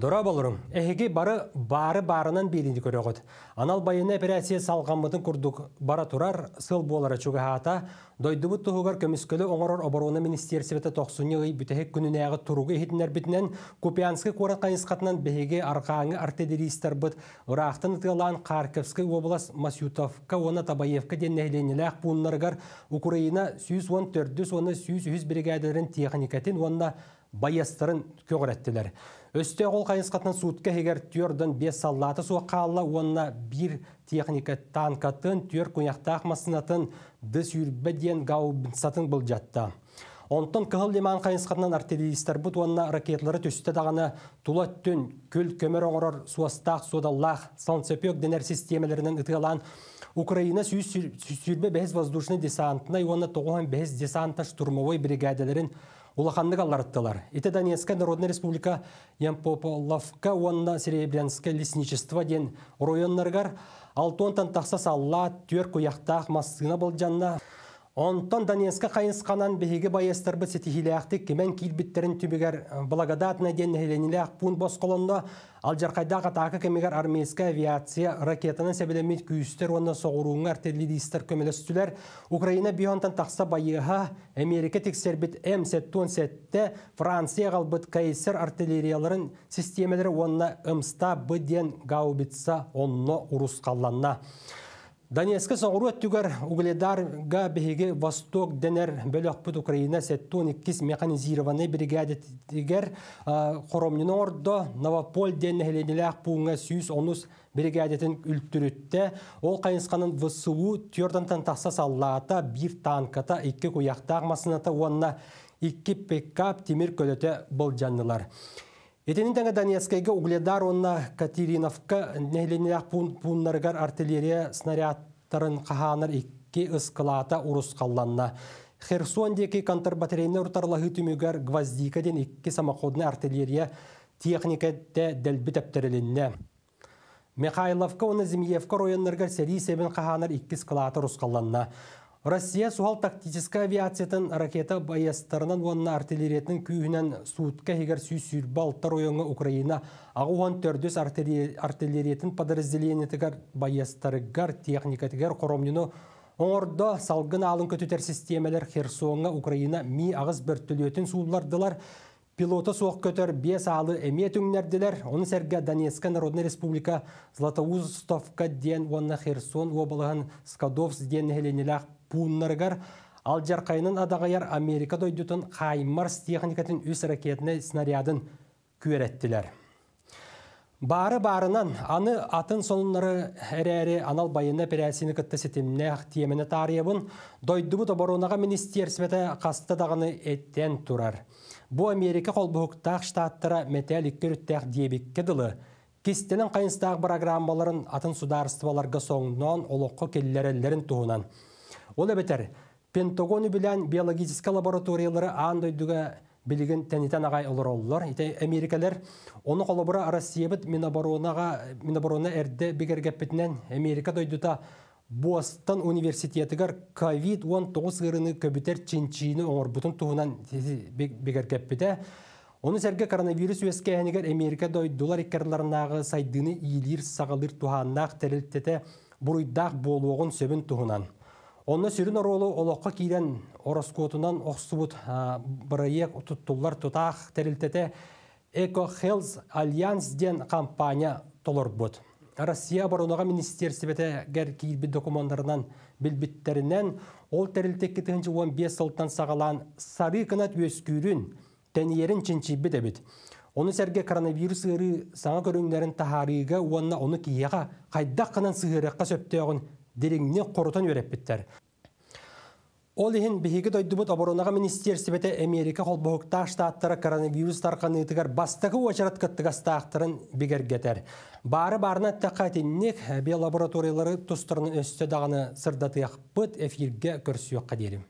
Дұра болырым, әхеге бары бары барынан белінді көрегіт. Анал байына операция салғамыдың күрдік бара тұрар, сыл болары чүгі хата, дойдыбыт тұғығар көміскілі оңырор обороны министерсеті тоқсуны ғи бүтәхек күніне ағы тұруғы ехетінер бітінен Купянскі қорын қайынсқатынан бәхеге арқаңы артиллеристер бұт, ұрақтын ұтылан Қарковскі облас Масютовка, оны Табаевка ден нәхленелі ақ бұнларғар Украина 114-100 бригадерін техникатын, онына байастарын көгірәттілер. Өсте ол қайынсқатын суытқа егер түрдің бес саллаты суаққалы, онына бір техника танкатын, түр күнияқтақ ақмасынатын, дүс үрбеден гаубынсатын бұл жатты. Онтон кыһыл деман қайынсқатынан артиллеристер бұт онына ракетлары түсті дағаны тула түн күл көмір оңырыр суастақ содаллақ солнцепек денер системелерінің ұтығылан Украина сүйірбе бәз воздушный десантына и оны тоғуан бәз десанта штурмовой бригадаларын Улаханны галларыттылар. Ите Донецкая Народная Республика Ямпополовка онна Серебрянская лесничество ден районнаргар алтонтан тақса салла, төр мастығына болды жанна. Онтон Донецка қайынсқанан беге байыстырбы ақты кемен біттерін түбігер благодатна ден хеленилеақ пун Ал жарқайдағы қатақы кемегер армейске авиация ракетаны сәбелемет күйістер онна дейістер көмелі сүтілер. Украина бионтан тақса байыға Америка тексербит М-сеттон сетте Франция ғалбыт кайсер артиллерияларын системелер онна ымста бден гаубитса Донецкі соғыру өттігер Угледарга беге Восток денер бөлөкпүт Украина сеттун иккис механизированный бригадетигер хоромнин ордо Новополь ден хеленилак сүйіс онус бригадетін үлттүрүттө ол кайынсканын ВСУ тёрдантан тахса саллаата бир танката икки онына уанна икки пикап темир көлөтө болжаннылар. Этенин тәңі Донецкайға угледар онна Катериновка нәйленіяқ пуннаргар артиллерия снарядтарын қаханар икке ысқылата ұрыс декі Херсондеки контрбатарейны ұртарлығы түмігер гвоздикаден икке самоходны артиллерия техникатте дәлбі тәптірілінне. Михайловка оны Зимиевка ройоннаргар сәрі қағаныр қаханар икке ысқылата ұрыс Россия суал тактическая авиациятын ракета баястарынан онна артиллериятын күйінен суытқа егер сүйсүлбі балтар ойыңы Украина ағуан төрдес артиллериятын подразделениетігер баястарыгар техникатығар қоромнену оңордо салгын алын көтетер системелер Херсонға Украина ми ағыз бір түлетін суулардылар. Пилоты соқ көтер бес алы әмет үңнерділер. Оны сәрге Донецка Народная Республика Златоустовка ден онна Херсон обалыған Скадовс ден пуннаргар ал жарқайынан адагаяр Америка дойдутун Хаймарс техникатын үс ракетине снарядын күөрөттүлөр. Бары барынан аны атын сонуннары эрэри анал байына перәсіні кітті сетіміне темені тарыебын дойдубы тоборонаға министерсветі касты дағыны еттен турар. Бу Америка қолбұғықтақ штаттыра металл көріттәқ дебекке дылы. Кистенин қайынстағы программаларын атын сударыстываларға соңнон олыққы келлерлерин туунан. Ол бетер, Пентагоны білән биологическа лабораториялары аңдойдуға билигин тәнитән ағай олар Ите Америкалар оны қолабыра Россиябыт миноборонага Миноборона әрді бігергәппетінен Америка дойдута Бостон университетігер COVID-19 ғырыны көбітер чинчиіні оңырбутын туғынан бігергәппеті. Оны сәрге коронавирус өске әнігер Америка дойдулар иккарларынағы сайдыны иілер сағалыр туғаннақ тәрілттеті бұруйдақ болуғын сөбін туғынан. Онна сүрін оролу олоққа кейден ороскотунан оқсыбут бұрайек тұттылар тұтақ тәрілтеті Эко Хелс Альянс ден компания толыр бұд. Россия Министер министерсебеті гәр кейбі документарынан білбіттерінен ол тәрілтек кетігінші 15 сылтан сағалан сары қынат өскүйрін тәнерін ченчебі дәбіт. Оны сәрге коронавирус ыры саңа көріңдерін тахарыға онна оны кияға қайдақ қынан сығырыққа сөптеуғын дереңне қорытан өрәп Ол ихин биһиги дойдубут оборонаға министерствете Америка холбоһукта штаттары коронавирус тарканыытыгар бастакы уачарат кыттыгастаахтарын бигергетер. Бары барына тәқа бе биолабораториялары тустырын өстө дағаны сырдатыяқ пыт эфирге көрсүйөкка дерим.